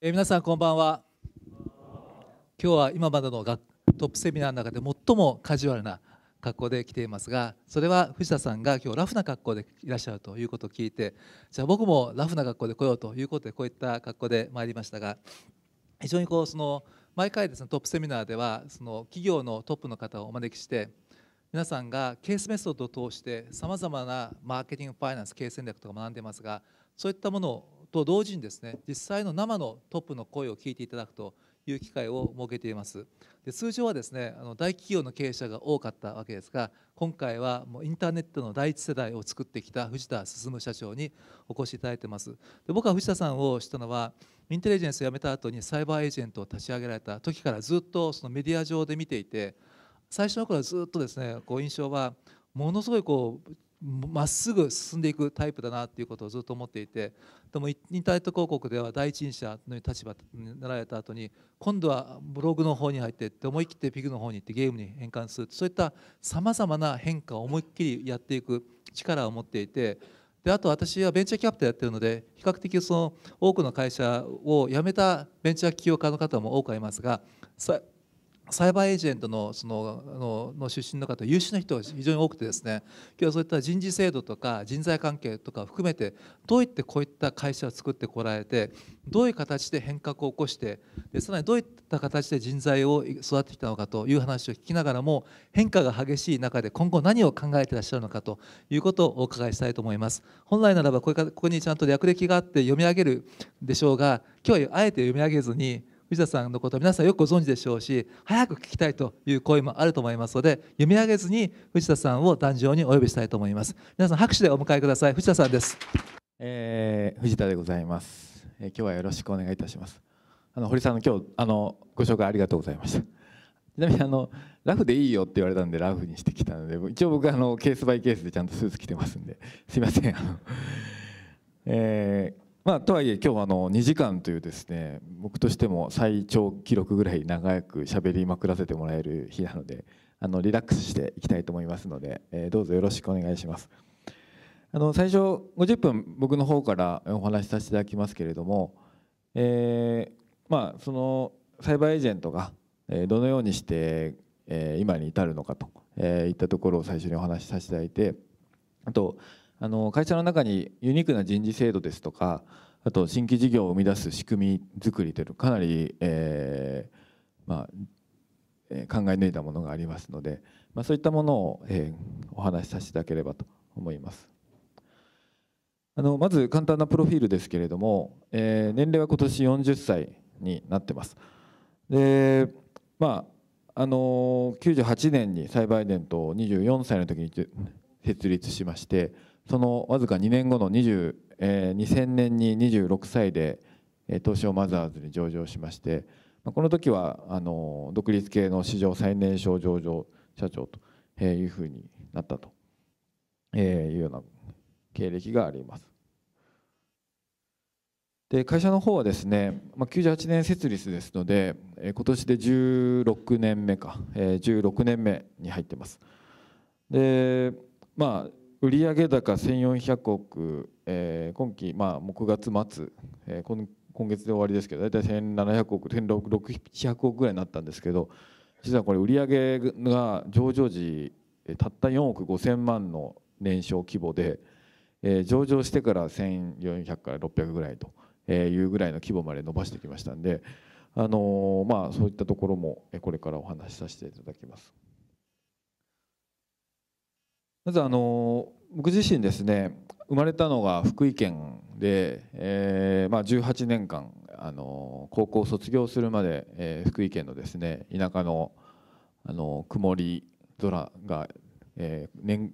え皆さんこんばんは今日は今までのトップセミナーの中で最もカジュアルな格好で来ていますがそれは藤田さんが今日ラフな格好でいらっしゃるということを聞いてじゃあ僕もラフな格好で来ようということでこういった格好で参りましたが非常にこうその毎回ですねトップセミナーではその企業のトップの方をお招きして皆さんがケースメソッドを通してさまざまなマーケティングファイナンス経営戦略とか学んでますがそういったものをと同時にですね実際の生のトップの声を聞いていただくという機会を設けていますで通常はですねあの大企業の経営者が多かったわけですが今回はもうインターネットの第一世代を作ってきた藤田進社長にお越しいただいてますで僕は藤田さんを知ったのはインテリジェンスを辞めた後にサイバーエージェントを立ち上げられた時からずっとそのメディア上で見ていて最初の頃はずっとですねこう印象はものすごいこうまっすぐ進んでいくタイプだなということをずっと思っていてでもインターネット広告では第一人者の立場になられた後に今度はブログの方に入ってって思い切ってピグの方に行ってゲームに変換するそういったさまざまな変化を思いっきりやっていく力を持っていてであと私はベンチャーキャプテンやってるので比較的その多くの会社を辞めたベンチャー起業家の方も多くありますがサイバーエージェントのそのの出身の方優秀な人が非常に多くてですね今日はそういった人事制度とか人材関係とか含めてどういってこういった会社を作ってこられてどういう形で変革を起こしてでさらにどういった形で人材を育ってきたのかという話を聞きながらも変化が激しい中で今後何を考えていらっしゃるのかということをお伺いしたいと思います本来ならばここにちゃんと略歴があって読み上げるでしょうが今日はあえて読み上げずに藤田さんのこと皆さんよくご存知でしょうし早く聞きたいという声もあると思いますので読み上げずに藤田さんを壇上にお呼びしたいと思います皆さん拍手でお迎えください藤田さんです、えー、藤田でございます、えー、今日はよろしくお願いいたしますあの堀さんの今日あのご紹介ありがとうございましたちなみにあのラフでいいよって言われたんでラフにしてきたので一応僕あのケースバイケースでちゃんとスーツ着てますんですいませんあの、えーまあ、とはいえ今日あの2時間というですね僕としても最長記録ぐらい長く喋りまくらせてもらえる日なのであのリラックスしていきたいと思いますので、えー、どうぞよろしくお願いします。あの最初50分僕の方からお話しさせていただきますけれども、えー、まあそのサイバーエージェントがどのようにして今に至るのかといったところを最初にお話しさせていただいてあとあの会社の中にユニークな人事制度ですとかあと新規事業を生み出す仕組み作りというかなり、えーまあ、考え抜いたものがありますので、まあ、そういったものを、えー、お話しさせていただければと思います。あのまず簡単なプロフィールですけれども、えー、年齢は今年40歳になってます。でまああのー、98年にデントと24歳の時に設立しましてそのわずか2年後の20、えー、2000年に26歳で東証マザーズに上場しましてこの時はあの独立系の史上最年少上場社長というふうになったというような経歴があります。で会社の方はですね、まあ、98年設立ですので今年で16年目か16年目に入ってます。でまあ売上高1400億、えー、今期、まあ、6月末、えー、今今月で終わりですけど大体1700億1600億ぐらいになったんですけど実はこれ売上が上場時たった4億5000万の年商規模で、えー、上場してから1400から600ぐらいというぐらいの規模まで伸ばしてきましたんで、あのー、まあ、そういったところもこれからお話しさせていただきます。まずあの僕自身ですね生まれたのが福井県で、えーまあ、18年間あの高校を卒業するまで、えー、福井県のですね田舎のあの曇り空が、えー、年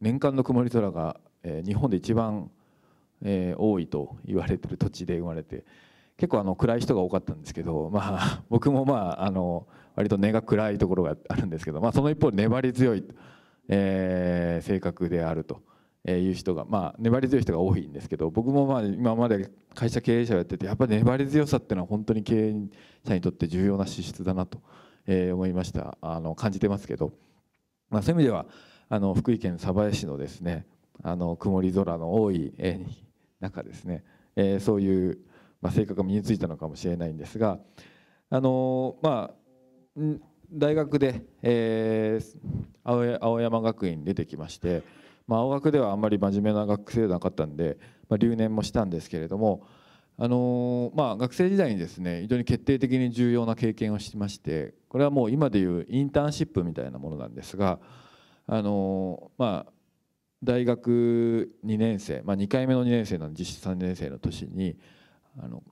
年間の曇り空が、えー、日本で一番、えー、多いと言われてる土地で生まれて結構あの暗い人が多かったんですけど、まあ、僕もまああの割と根が暗いところがあるんですけど、まあ、その一方で粘り強い。えー、性格であると。いう人がまあ粘り強い人が多いんですけど僕もまあ今まで会社経営者をやっててやっぱり粘り強さっていうのは本当に経営者にとって重要な資質だなと思いましたあの感じてますけど、まあ、そういう意味ではあの福井県鯖江市のですねあの曇り空の多い中ですね、えー、そういう、まあ、性格が身についたのかもしれないんですがあのまあ大学で、えー、青山学院に出てきまして、まあ、青学ではあんまり真面目な学生ではなかったんで、まあ、留年もしたんですけれども、あのー、まあ、学生時代にですね非常に決定的に重要な経験をしましてこれはもう今でいうインターンシップみたいなものなんですが、あのー、まあ、大学2年生、まあ、2回目の2年生の実質3年生の年にあの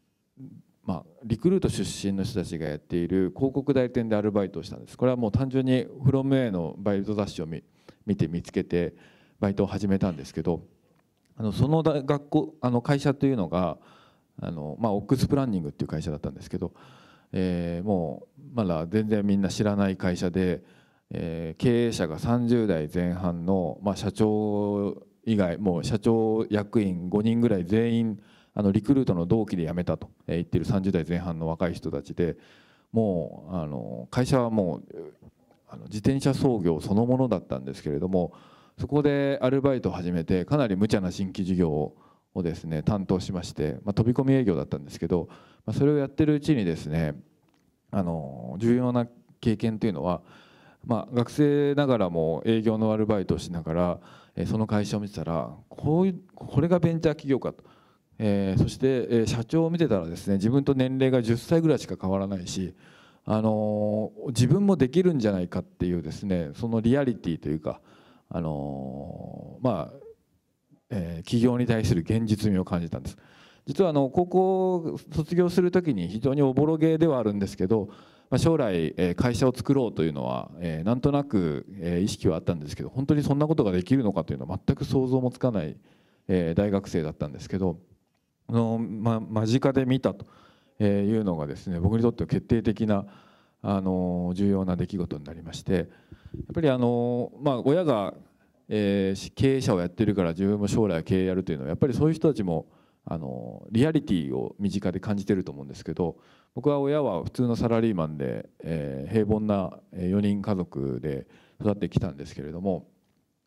まあ、リクルート出身の人たちがやっている広告代理店でアルバイトをしたんですこれはもう単純に「FromA」のバイト雑誌を見て見つけてバイトを始めたんですけどあのその学校あの会社というのがあの、まあ、オックスプランニングっていう会社だったんですけど、えー、もうまだ全然みんな知らない会社で、えー、経営者が30代前半の、まあ、社長以外もう社長役員5人ぐらい全員あのリクルートの同期で辞めたと言ってる30代前半の若い人たちでもうあの会社はもうあの自転車操業そのものだったんですけれどもそこでアルバイトを始めてかなり無茶な新規事業ををですね担当しまして、まあ、飛び込み営業だったんですけど、まあ、それをやってるうちにですねあの重要な経験というのは、まあ、学生ながらも営業のアルバイトをしながらその会社を見てたらこういうこれがベンチャー企業かと。えー、そして、えー、社長を見てたらですね自分と年齢が10歳ぐらいしか変わらないし、あのー、自分もできるんじゃないかっていうですねそのリアリティというか、あのー、まあえー、企業に対する現実味を感じたんです。実はあの高校卒業する時に非常におぼろげではあるんですけど、まあ、将来会社を作ろうというのはなんとなく意識はあったんですけど本当にそんなことができるのかというのは全く想像もつかない大学生だったんですけどの、ま、間近で見たというのがですね僕にとっては決定的なあの重要な出来事になりましてやっぱりあの、まあ、親が、えー、経営者をやってるから自分も将来経営やるというのはやっぱりそういう人たちもあのリアリティを身近で感じてると思うんですけど僕は親は普通のサラリーマンで、えー、平凡な4人家族で育ってきたんですけれども、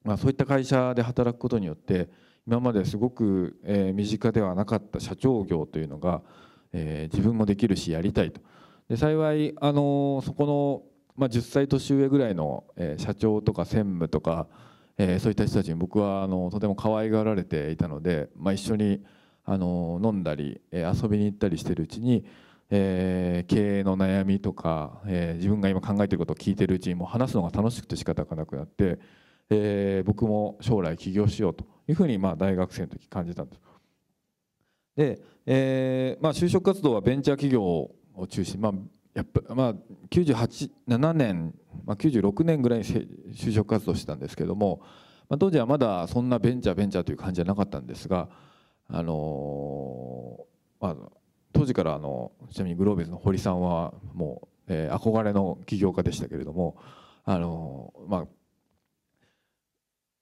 まあ、そういった会社で働くことによって今まですごく、え身近ではなかった社長業というのが、え自分もできるしやりたいとで幸い、あのそこの、ま10歳年上ぐらいの、え社長とか専務とか、えそういった人たちに僕はあのとても可愛がられていたので、まあ、一緒に、あの飲んだり、え遊びに行ったりしてるうちに、え経営の悩みとか、え自分が今考えてることを聞いてるうちにもう話すのが楽しくて仕方がなくなって、え僕も将来起業しようというふうにまあ大学生の時感じたんです。で、えーまあ、就職活動はベンチャー企業を中心、まあやっぱまあ、97年、まあ、96年ぐらいに就職活動してたんですけども、まあ、当時はまだそんなベンチャーベンチャーという感じじゃなかったんですが、あのー、まあ、当時からあのちなみにグロービスの堀さんはもう、えー、憧れの起業家でしたけれども、あのー、まあ、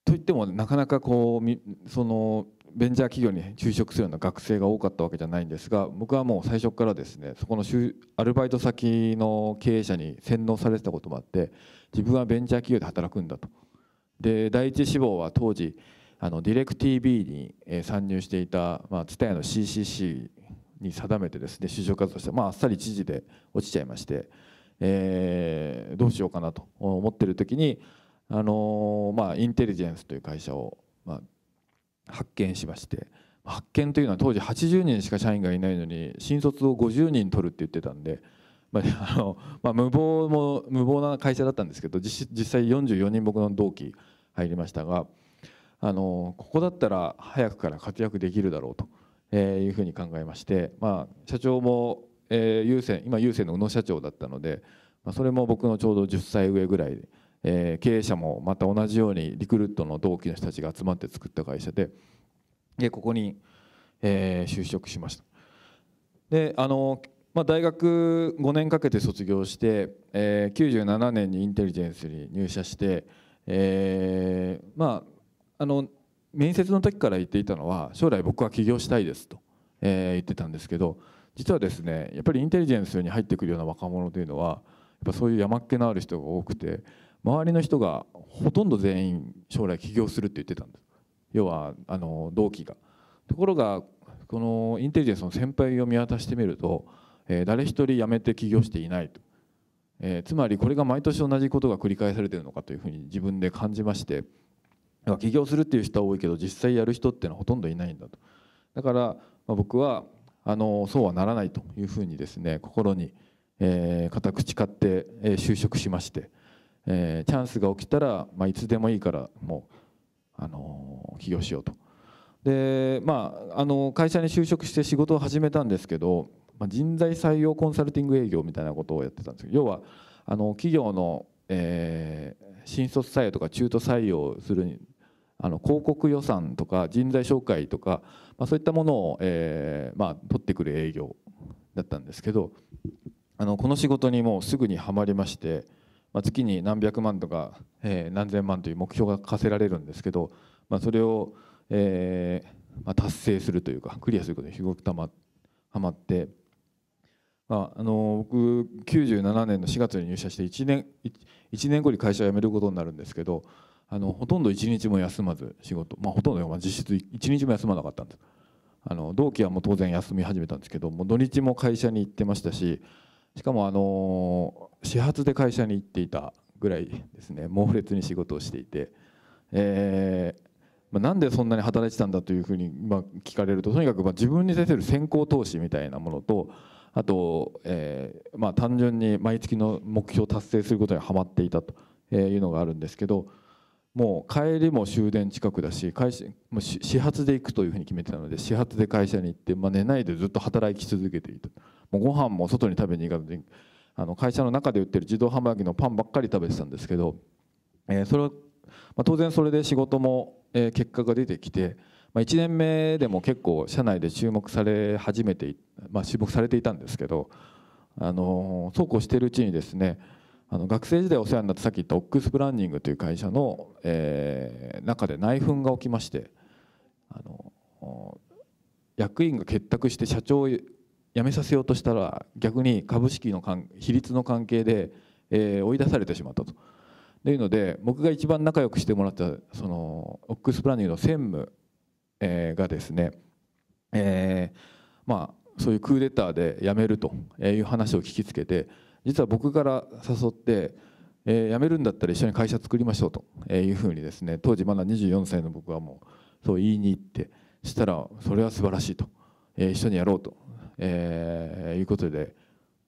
といってもなかなかこうそのベンチャー企業に就職するような学生が多かったわけじゃないんですが僕はもう最初からですねそこのアルバイト先の経営者に洗脳されてたこともあって自分はベンチャー企業で働くんだと。で第一志望は当時あのディレク TV に、参入していた TSUTAYA、まあの CCC に定めてですね就職活動して、まあ、あっさり知事で落ちちゃいまして、えー、どうしようかなと思ってる時にあのまあ、インテリジェンスという会社を、まあ、発見しまして発見というのは当時80人しか社員がいないのに新卒を50人取るって言ってたんで、まああのまあ、無謀も無謀な会社だったんですけど実際44人僕の同期入りましたが、あのここだったら早くから活躍できるだろうと、えー、いうふうに考えまして、まあ、社長も、えー、郵政今郵政の宇野社長だったので、まあ、それも僕のちょうど10歳上ぐらいで。経営者もまた同じようにリクルートの同期の人たちが集まって作った会社ででここに、就職しました。であのまあ、大学5年かけて卒業して、97年にインテリジェンスに入社して、えー、まああの面接の時から言っていたのは将来僕は起業したいですと、言ってたんですけど実はですねやっぱりインテリジェンスに入ってくるような若者というのはやっぱそういう山っ気のある人が多くて周りの人がほとんど全員将来起業するって言ってたんです要はあの同期がところがこのインテリジェンスの先輩を見渡してみると、えー、誰一人辞めて起業していないと、えー、つまりこれが毎年同じことが繰り返されてるのかというふうに自分で感じまして起業するっていう人は多いけど実際やる人ってのはほとんどいないんだとだから、僕はあのそうはならないというふうにですね心に、えー、固く誓って、え就職しまして。えー、チャンスが起きたら、まあ、いつでもいいからもう、あのー、起業しようと。でまあ、あの会社に就職して仕事を始めたんですけど、まあ、人材採用コンサルティング営業みたいなことをやってたんですけど要はあの企業の、えー、新卒採用とか中途採用するにあの広告予算とか人材紹介とか、まあ、そういったものを、えーまあ、取ってくる営業だったんですけどあのこの仕事にもうすぐにはまりまして。まあ、月に何百万とか、えー、何千万という目標が課せられるんですけど、まあ、それを、えーまあ、達成するというかクリアすることにすごくたまはまって、まあ、あの僕97年の4月に入社して1年 1, 1年後に会社を辞めることになるんですけどあのほとんど1日も休まず仕事、まあ、ほとんど、まあ、実質1日も休まなかったんです。あの同期はもう当然休み始めたんですけどもう土日も会社に行ってましたししかもあのー始発で会社に行っていたぐらいですね猛烈に仕事をしていて、えーまあ、なんでそんなに働いてたんだというふうに、まあ、聞かれるととにかくまあ自分に対する先行投資みたいなものとあと、えーまあ、単純に毎月の目標を達成することにはまっていたというのがあるんですけどもう帰りも終電近くだし会社もう始発で行くというふうに決めてたので始発で会社に行って、まあ、寝ないでずっと働き続けていたもうご飯も外に食べに行かずにあの会社の中で売ってる自動販売機のパンばっかり食べてたんですけど、えー、それまあ、当然それで仕事も、えー、結果が出てきて、まあ、1年目でも結構社内で注目され始めて、まあ、注目されていたんですけど、あのー、そうこうしているうちにですねあの学生時代お世話になったさっき言ったオックスプランニングという会社の、えー、中で内紛が起きましてあの役員が結託して社長辞めさせようとしたら逆に株式の比率の関係で、え追い出されてしまったと。というので僕が一番仲良くしてもらったそのオックス・プランニングの専務、えがですね、えまあそういうクーデターで辞めるという話を聞きつけて実は僕から誘ってえ辞めるんだったら一緒に会社作りましょうというふうにですね当時まだ24歳の僕はもうそう言いに行ってしたらそれは素晴らしいと、え一緒にやろうとえー、いうことで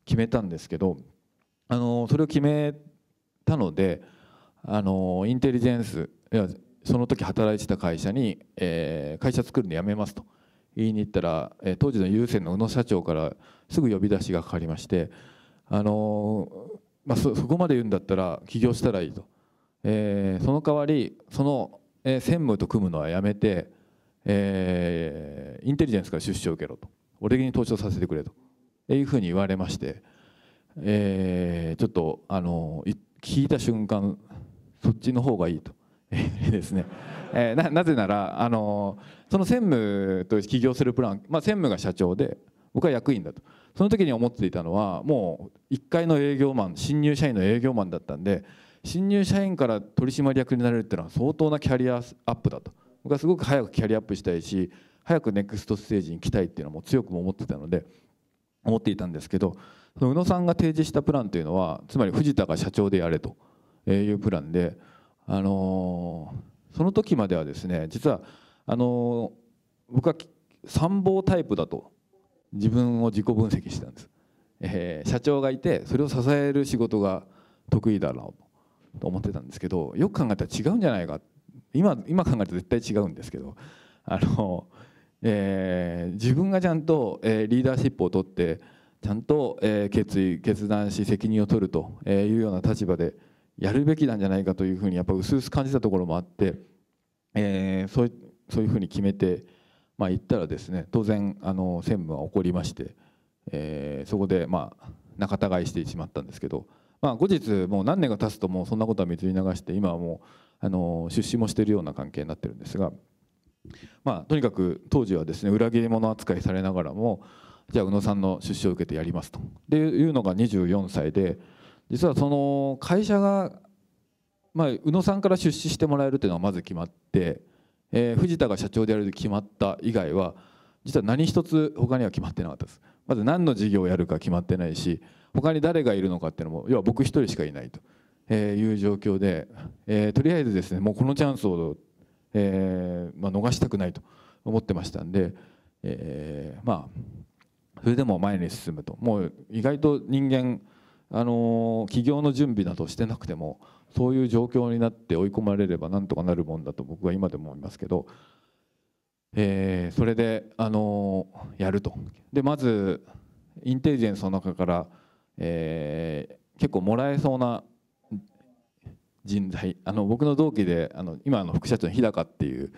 決めたんですけどあのそれを決めたのであのインテリジェンスいやその時働いてた会社に、えー、会社作るのやめますと言いに行ったら、えー、当時の優先の宇野社長からすぐ呼び出しがかかりましてあのまあそ、そこまで言うんだったら起業したらいいと、えー、その代わりその、えー、専務と組むのはやめて、えー、インテリジェンスから出資を受けろと。俺に投資をさせてくれというふうに言われまして、えー、ちょっとあの聞いた瞬間そっちの方がいいと。ですね、えー、ななぜならあのその専務と起業するプラン、まあ、専務が社長で僕は役員だとその時に思っていたのはもう1階の営業マン新入社員の営業マンだったんで新入社員から取締役になれるっていうのは相当なキャリアアップだと僕はすごく早くキャリアアップしたいし早くネクストステージに来たいっていうのも強くも思ってたので思っていたんですけどその宇野さんが提示したプランというのはつまり藤田が社長でやれというプランで、あのー、その時まではですね実はあのー、僕は参謀タイプだと自分を自己分析してたんです、えー、社長がいてそれを支える仕事が得意だろうと思ってたんですけどよく考えたら違うんじゃないか今今考えると絶対違うんですけどあのーえー、自分がちゃんと、えー、リーダーシップを取ってちゃんと、えー、決意決断し責任を取るというような立場でやるべきなんじゃないかというふうにやっぱ薄々感じたところもあって、えー、そうそういうふうに決めて、まあ、言ったらですね当然あの専務は怒りまして、えー、そこで、まあ、仲違いしてしまったんですけど、まあ、後日もう何年が経つともうそんなことは水に流して今はもうあの出資もしているような関係になってるんですが。まあ、とにかく当時はですね裏切り者扱いされながらもじゃあ宇野さんの出資を受けてやりますとでいうのが24歳で実はその会社が、まあ、宇野さんから出資してもらえるというのはまず決まって、えー、藤田が社長でやると決まった以外は実は何一つ他には決まってなかったですまず何の事業をやるか決まってないし他に誰がいるのかっていうのも要は僕一人しかいないという状況で、えー、とりあえずですねもうこのチャンスをえー、まあ、逃したくないと思ってましたんで、えー、まあそれでも前に進むともう意外と人間あの起業の準備などしてなくてもそういう状況になって追い込まれればなんとかなるもんだと僕は今でも思いますけど、えー、それで、あのやるとでまずインテリジェンスの中から、えー、結構もらえそうな人材あの僕の同期であの今の副社長の日高っていう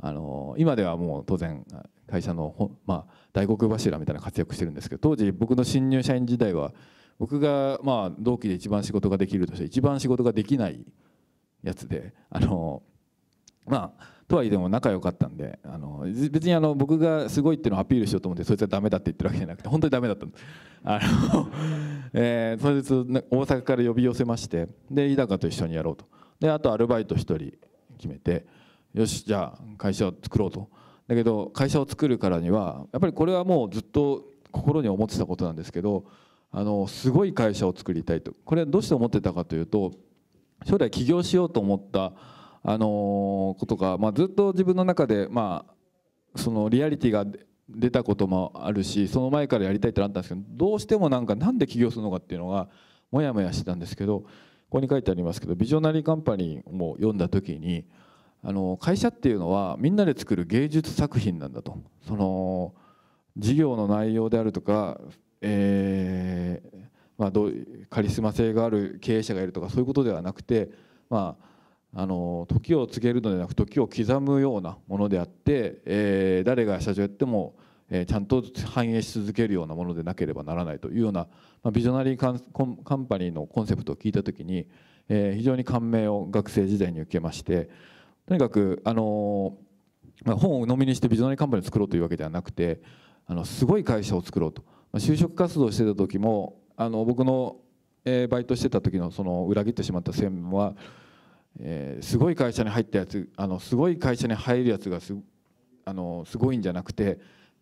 あの今ではもう当然会社の、まあ、大黒柱みたいな活躍してるんですけど当時僕の新入社員時代は僕がまあ同期で一番仕事ができるとして一番仕事ができないやつであのまあとはいえでも仲良かったんであの別にあの僕がすごいっていうのをアピールしようと思ってそいつはダメだって言ってるわけじゃなくて本当にダメだったんです。あのえー、それで大阪から呼び寄せましてで日高と一緒にやろうとであとアルバイト1人決めてよしじゃあ会社を作ろうとだけど会社を作るからにはやっぱりこれはもうずっと心に思ってたことなんですけどあのすごい会社を作りたいとこれはどうして思ってたかというと将来起業しようと思ったあのことが、まあ、ずっと自分の中で、まあ、そのリアリティが出たこともあるしその前からやりたいってなったんですけどどうしてもなんかなんで起業するのかっていうのがモヤモヤしてたんですけどここに書いてありますけど「ビジョナリーカンパニー」も読んだ時にあの会社っていうのはみんなで作る芸術作品なんだとその事業の内容であるとか、えーまあ、どうカリスマ性がある経営者がいるとかそういうことではなくて、まあ、あの時を告げるのではなく時を刻むようなものであって、えー、誰が社長やっても、えー、ちゃんと反映し続けるようなものでなければならないというような、まあ、ビジョナリーカンカンパニーのコンセプトを聞いた時に、えー、非常に感銘を学生時代に受けましてとにかく、あのまあ、本をのみにしてビジョナリーカンパニーを作ろうというわけではなくてあのすごい会社を作ろうと、まあ、就職活動してた時もあの僕の、えバイトしてた時のその裏切ってしまった専務はえー、すごい会社に入ったやつあのすごい会社に入るやつがすあのすごいんじゃなくて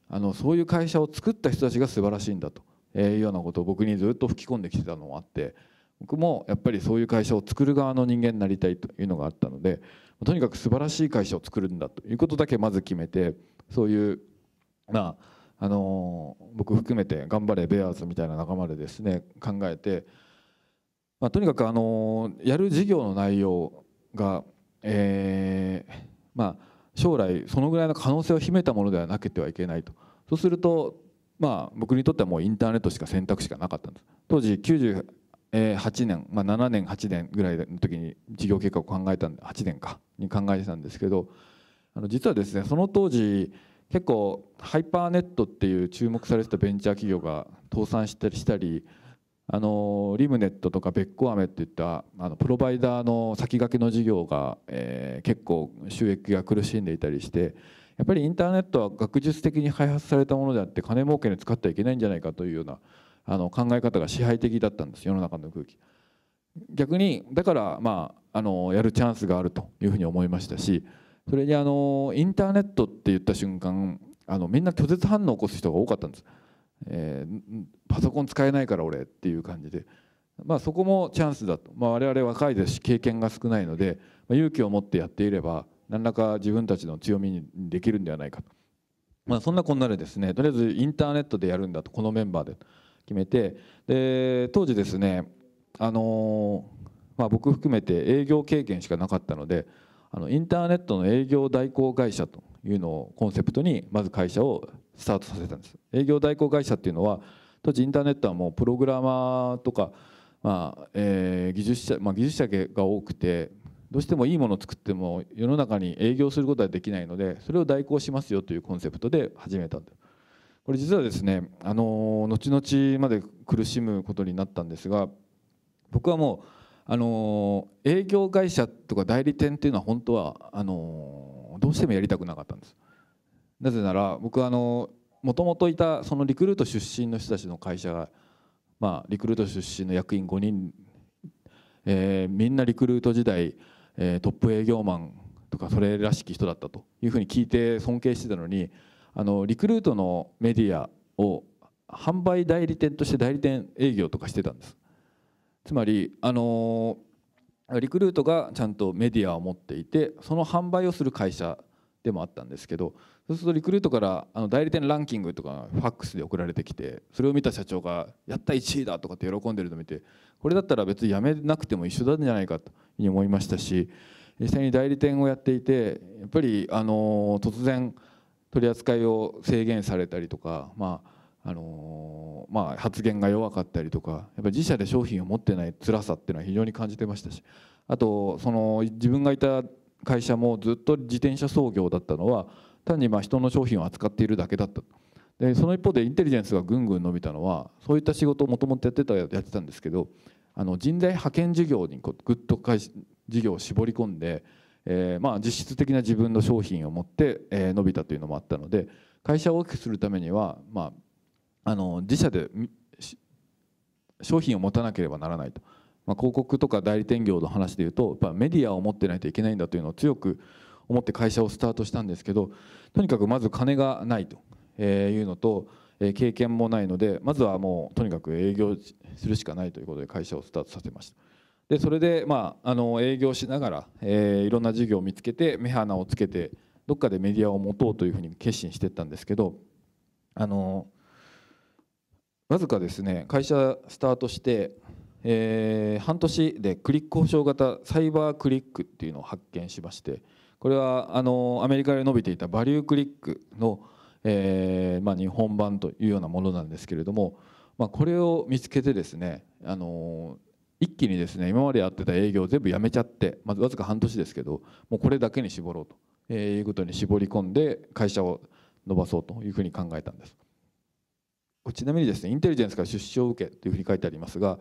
あのそういう会社を作った人たちが素晴らしいんだと、えー、いうようなことを僕にずっと吹き込んできてたのもあって僕もやっぱりそういう会社を作る側の人間になりたいというのがあったのでとにかく素晴らしい会社を作るんだということだけまず決めてそういうまああの僕含めて頑張れベアーズみたいな仲間でですね考えて、まあ、とにかく、あのやる事業の内容が、えー、まあ将来そのぐらいの可能性を秘めたものではなけてはいけないとそうするとまあ僕にとってはもうインターネットしか選択肢がなかったんです当時98年、まあ、7年8年ぐらいの時に事業計画を考えたんで8年かに考えてたんですけどあの実はですねその当時結構ハイパーネットっていう注目されてたベンチャー企業が倒産したりしたりあのリムネットとかベッコアメっていったあのプロバイダーの先駆けの事業が、えー、結構収益が苦しんでいたりしてやっぱりインターネットは学術的に開発されたものであって金儲けに使ってはいけないんじゃないかというようなあの考え方が支配的だったんです世の中の空気。逆にだからまああのやるチャンスがあるというふうに思いましたしそれにあのインターネットって言った瞬間あのみんな拒絶反応を起こす人が多かったんです。えー、パソコン使えないから俺っていう感じで、まあ、そこもチャンスだと、まあ、我々若いですし経験が少ないので、まあ、勇気を持ってやっていれば何らか自分たちの強みにできるんではないかと、まあ、そんなこんなでですねとりあえずインターネットでやるんだとこのメンバーで決めてで当時ですね、あのまあ、僕含めて営業経験しかなかったのであのインターネットの営業代行会社というのをコンセプトにまず会社をスタートさせたんです営業代行会社っていうのは当時インターネットはもうプログラマーとか、まあえー、技術者、まあ、技術者が多くてどうしてもいいものを作っても世の中に営業することはできないのでそれを代行しますよというコンセプトで始めたこれ実はですねあの後々まで苦しむことになったんですが僕はもうあの営業会社とか代理店っていうのは本当はあのどうしてもやりたくなかったんです。なぜなら僕はあのもともといたそのリクルート出身の人たちの会社が、まあ、リクルート出身の役員5人、えー、みんなリクルート時代、えー、トップ営業マンとかそれらしき人だったというふうに聞いて尊敬してたのにあのリクルートのメディアを販売代理店として代理店営業とかしてたんですつまりあのリクルートがちゃんとメディアを持っていてその販売をする会社でもあったんですけどそうするとリクルートからあの代理店ランキングとかファックスで送られてきてそれを見た社長が「やった1位だ!」とかって喜んでるのを見てこれだったら別に辞めなくても一緒なんじゃないかと思いましたし実際に代理店をやっていてやっぱりあの突然取り扱いを制限されたりとか、まああのまあ、発言が弱かったりとかやっぱり自社で商品を持ってない辛さっていうのは非常に感じてましたしあとその自分がいた会社もずっと自転車操業だったのは単にまあ人の商品を扱っているだけだったでその一方でインテリジェンスがぐんぐん伸びたのはそういった仕事をもともとやってたやってたんですけどあの人材派遣事業にこうぐっと事業を絞り込んで、えー、まあ実質的な自分の商品を持って、えー、伸びたというのもあったので会社を大きくするためには、まあ、あの自社で商品を持たなければならないと、まあ、広告とか代理店業の話でいうとやっぱメディアを持ってないといけないんだというのを強く思って会社をスタートしたんですけどとにかくまず金がないというのと経験もないのでまずはもうとにかく営業するしかないということで会社をスタートさせましたでそれで、まあ、あの営業しながら、えいろんな事業を見つけて目鼻をつけてどっかでメディアを持とうというふうに決心していったんですけどあのわずかですね会社スタートして、えー、半年でクリック保証型サイバークリックっていうのを発見しましてこれはあのアメリカで伸びていたバリュークリックの、えーまあ、日本版というようなものなんですけれども、まあ、これを見つけてですねあの一気にですね今までやってた営業を全部やめちゃって、まあ、わずか半年ですけどもうこれだけに絞ろうと、えー、いうことに絞り込んで会社を伸ばそうというふうに考えたんです。ちなみにですねインテリジェンスから出資を受けというふうに書いてありますが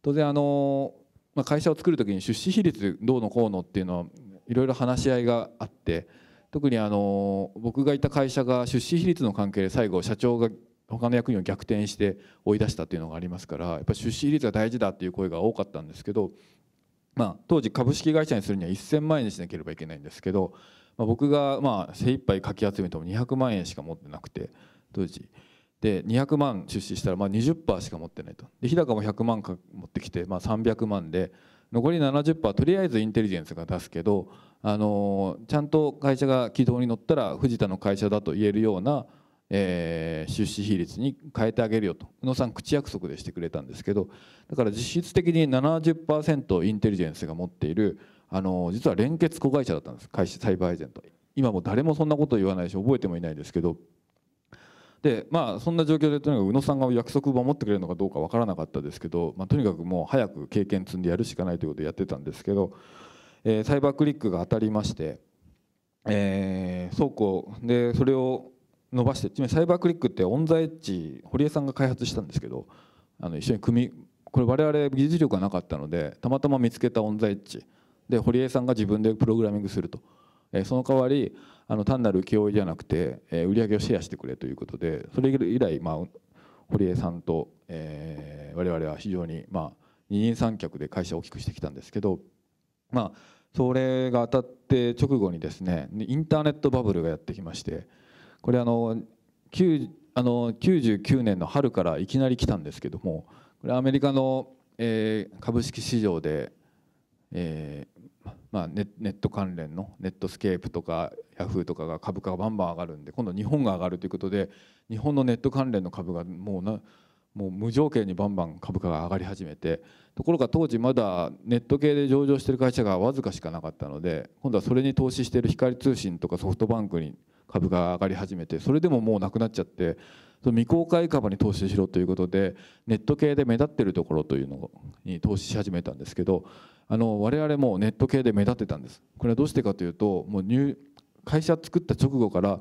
当然あのまあ、会社を作る時に出資比率どうのこうのっていうのはいろいろ話し合いがあって特にあの僕がいた会社が出資比率の関係で最後社長が他の役員を逆転して追い出したというのがありますからやっぱ出資比率が大事だという声が多かったんですけど、まあ、当時株式会社にするには1,000万円にしなければいけないんですけど、まあ、僕がまあ精一杯かき集めても200万円しか持ってなくて当時。で200万出資したらまあ20%しか持ってないとで日高も100万か持ってきてまあ300万で残り70%はとりあえずインテリジェンスが出すけどあのちゃんと会社が軌道に乗ったら藤田の会社だと言えるような、えー、出資比率に変えてあげるよと宇野さん口約束でしてくれたんですけどだから実質的に70%インテリジェンスが持っているあの実は連結子会社だったんです会社サイバーエージェント今も誰もそんなこと言わないし覚えてもいないですけどでまあそんな状況でとにかく宇野さんが約束を守ってくれるのかどうか分からなかったですけど、まあ、とにかくもう早く経験積んでやるしかないということでやってたんですけど、えー、サイバークリックが当たりまして、えー、倉庫でそれを伸ばしてサイバークリックってオンザエッジ堀江さんが開発したんですけどあの一緒に組みこれ我々技術力がなかったのでたまたま見つけたオンザエッジで堀江さんが自分でプログラミングすると。えその代わりあの単なる請負じゃなくて、え売り上げをシェアしてくれということでそれ以来、まあ、堀江さんと、え我々は非常に、まあ、二人三脚で会社を大きくしてきたんですけど、まあ、それが当たって直後にですねインターネットバブルがやってきましてこれあのあの99年の春からいきなり来たんですけどもこれアメリカの、え株式市場で、えー、まあ、ネット関連のネットスケープとかヤフーとかが株価がバンバン上がるんで今度日本が上がるということで日本のネット関連の株がもうなもう無条件にバンバン株価が上がり始めてところが当時まだネット系で上場してる会社がわずかしかなかったので今度はそれに投資してる光通信とかソフトバンクに株が上がり始めてそれでももうなくなっちゃって未公開株に投資しろということでネット系で目立ってるところというのに投資し始めたんですけどあの我々もネット系で目立ってたんですこれはどうしてかというともう入会社作った直後から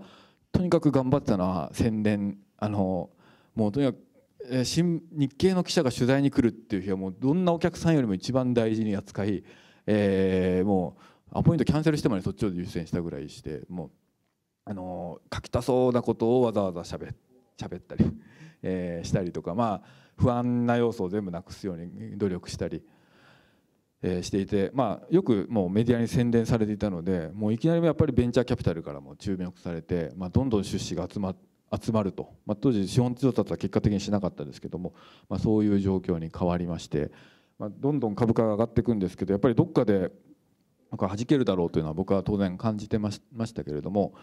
とにかく頑張ってたのは宣伝あのもうとにかく新日系の記者が取材に来るっていう日はもうどんなお客さんよりも一番大事に扱い、えー、もうアポイントキャンセルしてまでそっちを優先したぐらいしてもうあの書きたそうなことをわざわざ喋っ喋ったり、えー、したりとか、まあ、不安な要素を全部なくすように努力したり、えー、していて、まあ、よくもうメディアに宣伝されていたのでもういきなりやっぱりベンチャーキャピタルからも注目されて、まあ、どんどん出資が集ま集まると、まあ、当時資本調達は結果的にしなかったですけども、まあ、そういう状況に変わりまして、まあ、どんどん株価が上がっていくんですけどやっぱりどっかでなんか弾けるだろうというのは僕は当然感じてましたけれども、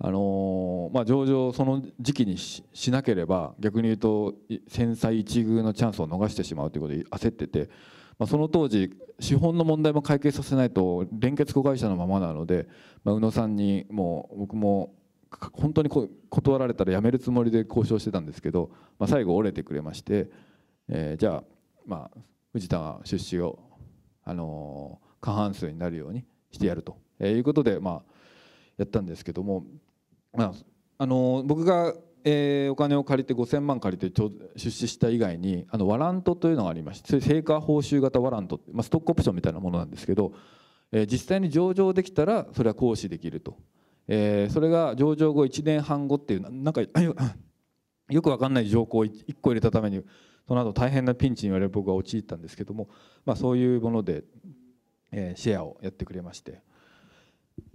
あのまあ、上場その時期にしなければ逆に言うと戦災一遇のチャンスを逃してしまうということで焦ってて、まあ、その当時資本の問題も解決させないと連結子会社のままなので、まあ、宇野さんにもう僕も本当に断られたら辞めるつもりで交渉してたんですけど、まあ、最後折れてくれまして、えー、じゃあ、まあ、藤田が出資を、あの過半数になるようにしてやると、えー、いうことで、まあ、やったんですけどもあの僕が、えー、お金を借りて5,000万借りて出資した以外にあのワラントというのがありまして成果報酬型ワラントまあ、ストックオプションみたいなものなんですけど、えー、実際に上場できたらそれは行使できると、えー、それが上場後1年半後っていうなんか よく分かんない条項を1個入れたためにその後大変なピンチにれる僕は陥ったんですけども、まあ、そういうもので、えー、シェアをやってくれまして。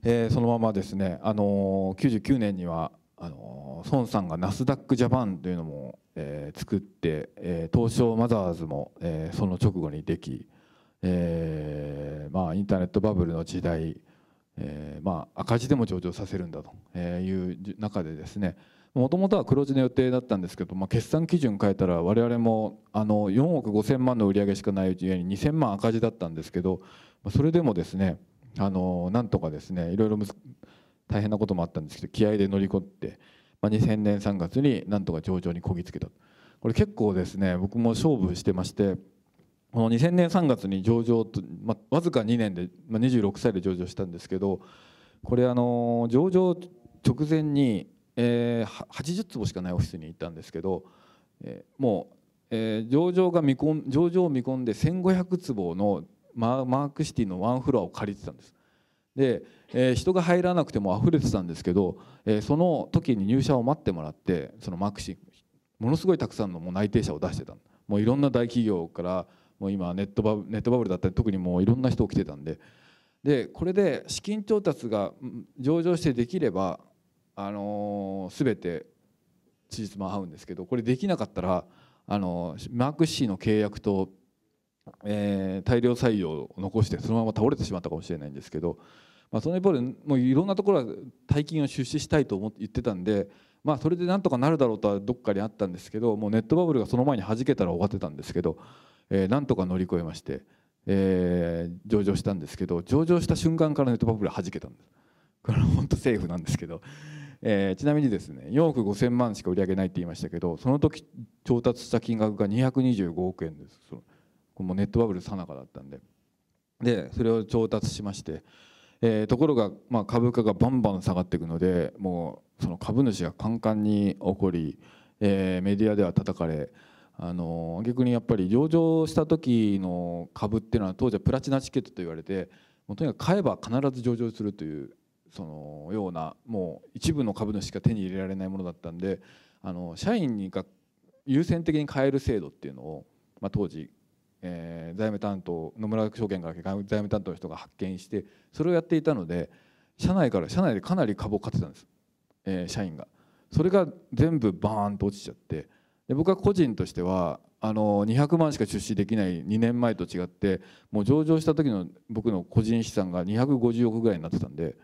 えー、そのままですね、あのー、99年にはあのー、孫さんがナスダックジャパンというのも、えー、作って、えー、東証マザーズも、えー、その直後にでき、えーまあ、インターネットバブルの時代、えーまあ、赤字でも上場させるんだという中でですねもともとは黒字の予定だったんですけど、まあ、決算基準変えたら我々もあの4億5000万の売り上げしかないうちに2000万赤字だったんですけどそれでもですねあのなんとかですねいろいろ大変なこともあったんですけど気合で乗り越って、まあ、2000年3月になんとか上場にこぎつけたこれ結構ですね僕も勝負してましてこの2000年3月に上場と、まあ、わずか2年で、まあ、26歳で上場したんですけどこれあの上場直前に、えー、80坪しかないオフィスに行ったんですけど、えー、もう、えー、上場が見込ん上場を見込んで1500坪のマークシティのワンフロアを借りてたんですで、えー、人が入らなくても溢れてたんですけど、えー、その時に入社を待ってもらってそのマークシものすごいたくさんのもう内定者を出してたもういろんな大企業からもう今ネットバブネットバブルだったり特にもういろんな人を来てたんででこれで資金調達が上場してできれば、あのー、全て事実も合うんですけどこれできなかったら、あのー、マークシーの契約とえー、大量採用を残してそのまま倒れてしまったかもしれないんですけど、まあ、その一方でもういろんなところは大金を出資したいと思って言ってたんで、まあ、それでなんとかなるだろうとはどっかにあったんですけどもうネットバブルがその前に弾けたら終わってたんですけど、えー、なんとか乗り越えまして、えー、上場したんですけど上場した瞬間からネットバブルは弾けたんです。これは本当政府なんですけど、えー、ちなみにですね4億5000万しか売り上げないって言いましたけどその時調達した金額が225億円です。そのもうネットバブルさなかだったんででそれを調達しまして、えー、ところがまあ株価がバンバン下がっていくのでもうその株主がカンカンに怒り、えー、メディアでは叩かれあの逆にやっぱり上場した時の株っていうのは当時はプラチナチケットと言われてもうとにかく買えば必ず上場するというそのようなもう一部の株主しか手に入れられないものだったんであの社員が優先的に買える制度っていうのを、まあ、当時えー、財務担当野村証券から財務担当の人が発見してそれをやっていたので社内から社内でかなり株を買ってたんです、えー、社員がそれが全部バーンと落ちちゃってで僕は個人としてはあの200万しか出資できない2年前と違ってもう上場した時の僕の個人資産が250億ぐらいになってたんで、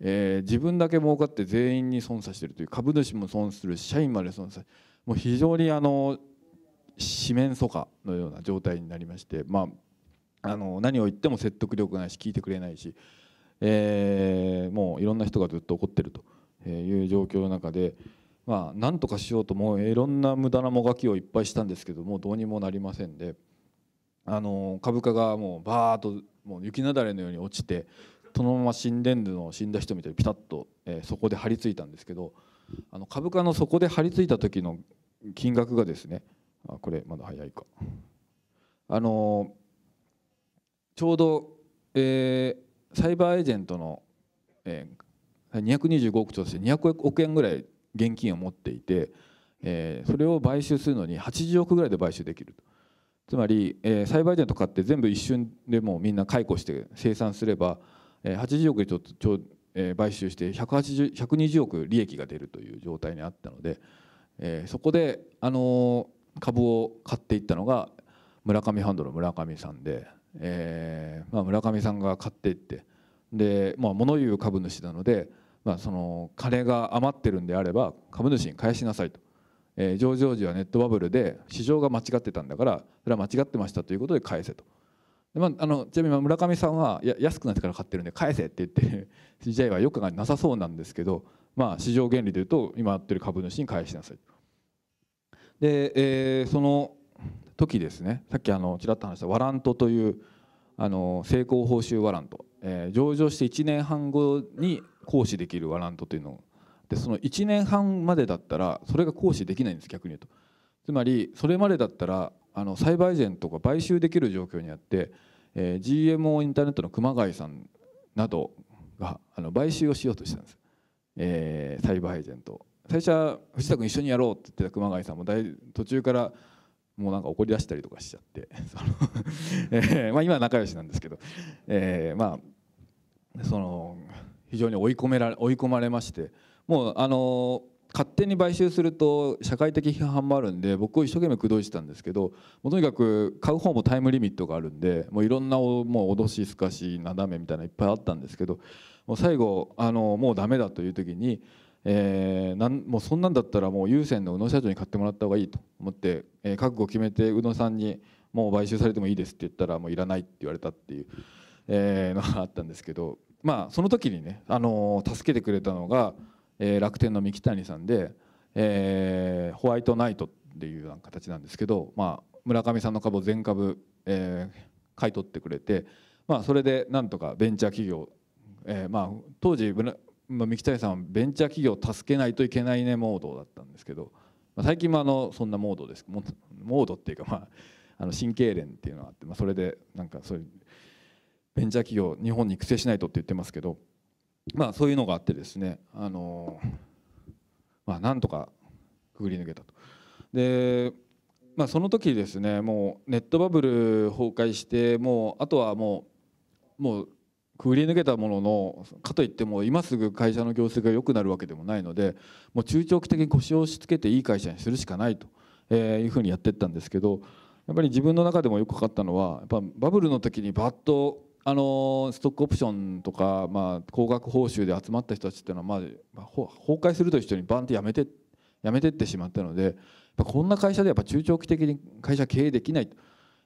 えー、自分だけ儲かって全員に損さしてるという株主も損する社員まで損さもう非常にあの四面楚歌のような状態になりまして、まあ、あの何を言っても説得力がないし聞いてくれないし、えー、もういろんな人がずっと怒ってるという状況の中で。まあ、何とかしようともういろんな無駄なもがきをいっぱいしたんですけどもどうにもなりませんであの株価がもうバーッともう雪なだれのように落ちてそのまま死んでの死んだ人みたいにピタッと、えー、そこで張り付いたんですけどあの株価の底で張り付いた時の金額がですねあこれまだ早いかあのちょうど、えー、サイバーエージェントの、えー、225億として200億円ぐらい現金を持っていて、えー、それを買収するのに80億ぐらいで買収できるとつまり、えー、サイバーエージェント買って全部一瞬でもみんな解雇して生産すれば、えー、80億でちょっとちょ、えー、買収して120億利益が出るという状態にあったので、えー、そこであのー株を買っていったのが村上ファンドの村上さんで、えーまあ、村上さんが買っていってで、まあ、物言う株主なので、まあ、その金が余ってるんであれば株主に返しなさいと、えー、上場時はネットバブルで市場が間違ってたんだからそれは間違ってましたということで返せと。でまあ、あのちなみに村上さんはや安くなってから買ってるんで返せって言って c j はよくなさそうなんですけど、まあ、市場原理でいうと今やってる株主に返しなさいと。で、えー、その時ですねさっきあのちらっと話したワラントというあの成功報酬ワラント、えー、上場して1年半後に行使できるワラントというのでその1年半までだったらそれが行使できないんです逆に言うとつまりそれまでだったらあのジェンとか買収できる状況にあって、えー、GMO インターネットの熊谷さんなどがあの買収をしようとしたんです、えー、サイバーエージェント最初は藤田君一緒にやろうって言ってた熊谷さんも途中からもうなんか怒り出したりとかしちゃって えー、まあ、今は仲良しなんですけど、えー、まあその非常に追い込められ追い込まれましてもうあの勝手に買収すると社会的批判もあるんで僕を一生懸命口説いてたんですけどもうとにかく買う方もタイムリミットがあるんでもういろんなもう脅しすかしなだめみたいないっぱいあったんですけどもう最後あのもうダメだという時にえー、なんもうそんなんだったらもう優先の宇野社長に買ってもらった方がいいと思って、えー、覚悟を決めて宇野さんにもう買収されてもいいですって言ったらもういらないって言われたっていう、えー、のがあったんですけど、まあ、その時にね、あのー、助けてくれたのが、えー、楽天の三木谷さんで、えー、ホワイトナイトっていうような形なんですけど、まあ、村上さんの株を全株、えー、買い取ってくれて、まあ、それでなんとかベンチャー企業、えーまあ、当時まあ、三木谷さんはベンチャー企業を助けないといけないねモードだったんですけど、まあ、最近もあのそんなモードですモードっていうか、まあ、あの神経連っていうのがあって、まあ、それでなんかそういうベンチャー企業日本に育成しないとって言ってますけど、まあ、そういうのがあってですねあの、まあ、なんとかくぐり抜けたと。でまあ、その時ですねもうネットバブル崩壊してもうあとはもうもうくぐり抜けたもののかといっても今すぐ会社の業績が良くなるわけでもないのでもう中長期的に腰を押し付けていい会社にするしかないというふうにやってったんですけどやっぱり自分の中でもよく分かったのはやっぱバブルの時にバッとあのストックオプションとか、まあ、高額報酬で集まった人たちっていうのは、まあ、崩壊すると一緒にバンってやめてやめてってしまったのでこんな会社でやっぱ中長期的に会社経営できないやっ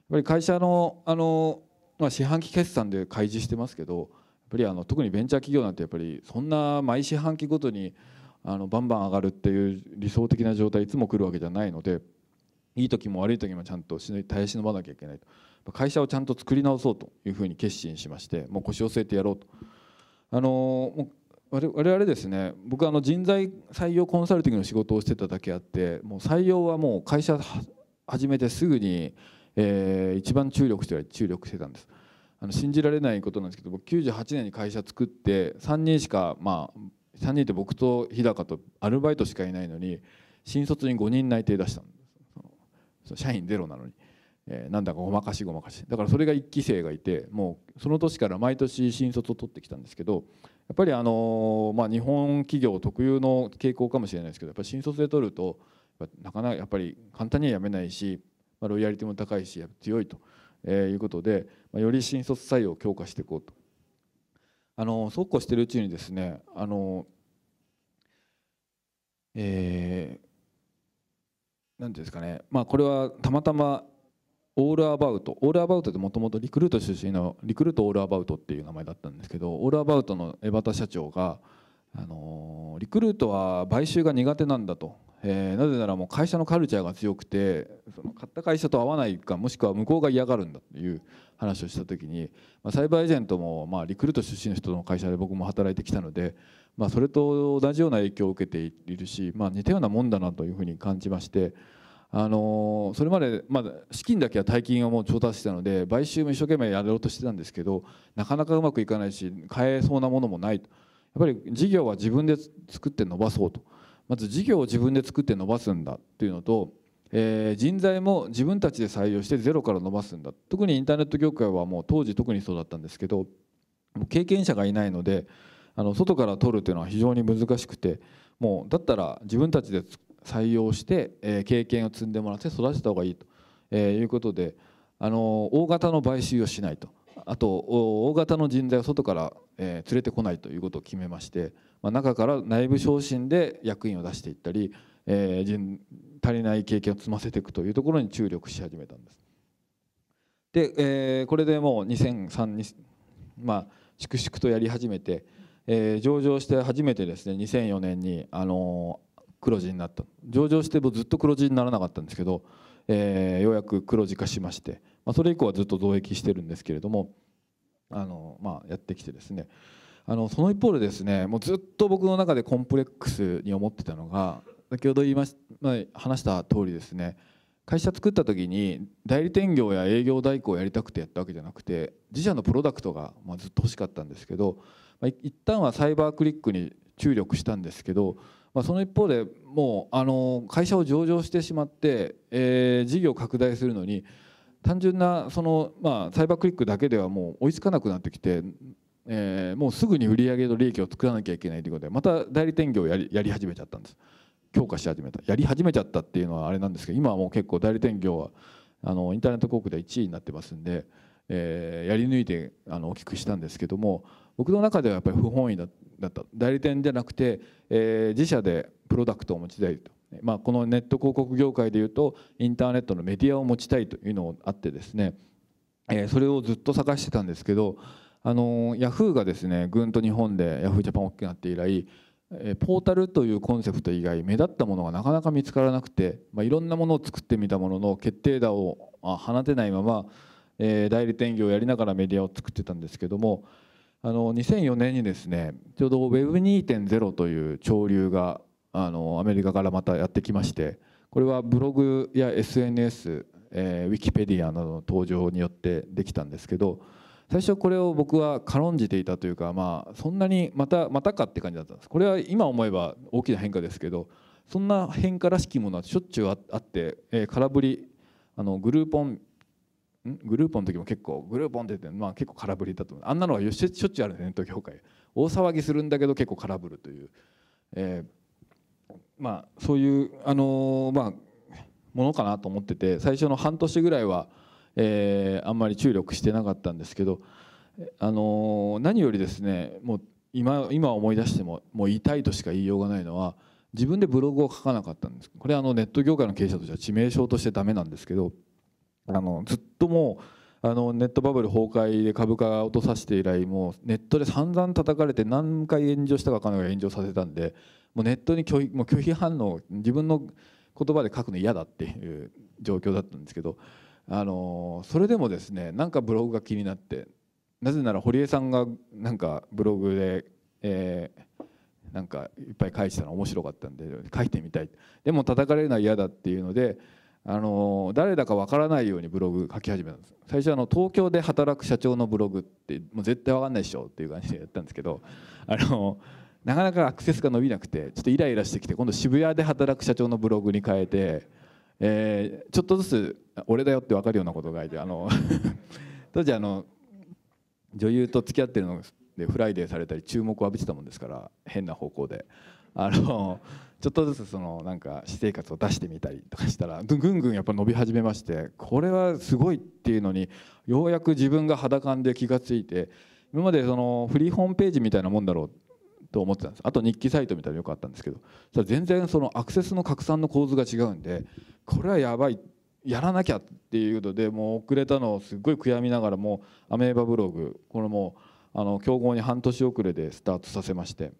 ぱり会社のあのまあ、四半期決算で開示してますけどやっぱりあの特にベンチャー企業なんてやっぱりそんな毎四半期ごとにあのバンバン上がるっていう理想的な状態いつも来るわけじゃないのでいい時も悪い時もちゃんと耐え忍ばなきゃいけないと会社をちゃんと作り直そうというふうに決心しましてもう腰を据えてやろうと。あの我々ですね僕あの人材採用コンサルティングの仕事をしてただけあってもう採用はもう会社始めてすぐに、えー、一番注力しては注力してたんですあの信じられないことなんですけど僕98年に会社作って3人しかまあ3人って僕と日高とアルバイトしかいないのに新卒に5人内定出したんです社員ゼロなのに、えー、なんだかごまかしごまかしだからそれが1期生がいてもうその年から毎年新卒を取ってきたんですけどやっぱりあのまあ日本企業特有の傾向かもしれないですけどやっぱ新卒で取るとなかなかやっぱり簡単には辞めないし、まあ、ロイヤリティも高いし強いと、えー、いうことで。まあ、より新卒採用を強化していこうと。あのそうこうしているうちにですねあの、えー、なんですかね、まあ、これはたまたまオールアバウトオールアバウトってもともとリクルート出身のリクルートオールアバウトっていう名前だったんですけどオールアバウトの江端社長が、あのリクルートは買収が苦手なんだと、えー、なぜならもう会社のカルチャーが強くてその買った会社と合わないかもしくは向こうが嫌がるんだという話をした時に、まあ、サイバーエージェントも、まあ、リクルート出身の人の会社で僕も働いてきたので、まあ、それと同じような影響を受けているし、まあ、似たようなもんだなというふうに感じまして。あのそれまで、まあ、資金だけは大金をもう調達してたので買収も一生懸命やろうとしてたんですけどなかなかうまくいかないし買えそうなものもないとやっぱり事業は自分で作って伸ばそうとまず事業を自分で作って伸ばすんだというのとえー、人材も自分たちで採用してゼロから伸ばすんだ特にインターネット業界はもう当時特にそうだったんですけど経験者がいないのであの外から取るというのは非常に難しくてもうだったら自分たちで採用して、えー、経験を積んでもらって育てた方がいいと、えー、いうことで、あの大型の買収をしないとあと大型の人材を外から、え連れてこないということを決めまして、まあ、中から内部昇進で役員を出していったり。えー、足りない経験を積ませていくというところに注力し始めたんです。で、えー、これでもう2003に、まあ、粛々とやり始めて、えー、上場して初めてですね2004年に、あの黒字になった上場してもずっと黒字にならなかったんですけど、えー、ようやく黒字化しまして、まあ、それ以降はずっと増益してるんですけれども、あのまあ、やってきてですねあのその一方でですねもうずっと僕の中でコンプレックスに思ってたのが先ほど言いまし、まあ、話した通りですね会社作った時に代理店業や営業代行をやりたくてやったわけじゃなくて自社のプロダクトがまずっと欲しかったんですけど、まあ、一旦はサイバークリックに注力したんですけど、まあ、その一方でもうあの会社を上場してしまって、えー、事業拡大するのに単純なその、まあ、サイバークリックだけではもう追いつかなくなってきてえー、もうすぐに売上の利益を作らなきゃいけないということでまた代理店業をやりやり始めちゃったんです。強化し始めたやり始めちゃったっていうのはあれなんですけど今はもう結構代理店業はあのインターネット広告で1位になってますんで、えー、やり抜いてあの大きくしたんですけども僕の中ではやっぱり不本意だった代理店じゃなくて、えー、自社でプロダクトを持ちたいと、まあ、このネット広告業界でいうとインターネットのメディアを持ちたいというのがあってですね、えー、それをずっと探してたんですけどあのヤフーがですねぐんと日本でヤフージャパン大きくなって以来ポータルというコンセプト以外目立ったものがなかなか見つからなくて、まあ、いろんなものを作ってみたものの決定打を放てないまま、えー、代理店業をやりながらメディアを作ってたんですけどもあの2004年にですねちょうど Web2.0 という潮流があのアメリカからまたやってきましてこれはブログや SNS、えー、ウィキペディアなどの登場によってできたんですけど。最初これを僕は軽んじていたというか、まあ、そんなにまたまたかって感じだったんですこれは今思えば大きな変化ですけどそんな変化らしきものはしょっちゅうあって、えー、空振りあのグルーポングルーポンの時も結構グルーポンって言って、まあ、結構空振りだとあんなのはしょっちゅうあるんですネット業大騒ぎするんだけど結構空振るという、えー、まあ、そういう、あのー、まあ、ものかなと思ってて最初の半年ぐらいは。えー、あんまり注力してなかったんですけど、あのー、何よりですねもう今今思い出してももう痛いとしか言いようがないのは自分でブログを書かなかったんですこれあのネット業界の経営者としては致命傷としてダメなんですけどあのずっともうあのネットバブル崩壊で株価が落とさせて以来もうネットで散々叩かれて何回炎上したか分からないが炎上させたんでもうネットに拒否もう拒否反応自分の言葉で書くの嫌だっていう状況だったんですけどあのそれでもですねなんかブログが気になってなぜなら堀江さんがなんかブログで、えー、なんかいっぱい書いてたの面白かったんで書いてみたいでも叩かれるのは嫌だっていうのであの誰だかわからないようにブログ書き始めたんです最初あの東京で働く社長のブログってもう絶対わかんないでしょっていう感じでやったんですけどあのなかなかアクセスが伸びなくてちょっとイライラしてきて今度渋谷で働く社長のブログに変えて。えー、ちょっとずつ俺だよって分かるようなことがいてあの 当時あの女優と付き合ってるのでフライデーされたり注目を浴びてたもんですから変な方向であのちょっとずつそのなんか私生活を出してみたりとかしたらぐんぐんやっぱ伸び始めましてこれはすごいっていうのにようやく自分が裸で気が付いて今までそのフリーホームページみたいなもんだろうと思ってたんですあと日記サイトみたいなのよくあったんですけど全然そのアクセスの拡散の構図が違うんでこれはやばいやらなきゃっていうことでもう遅れたのをすごい悔やみながらもアメーバブログこれもあの競合に半年遅れでスタートさせまして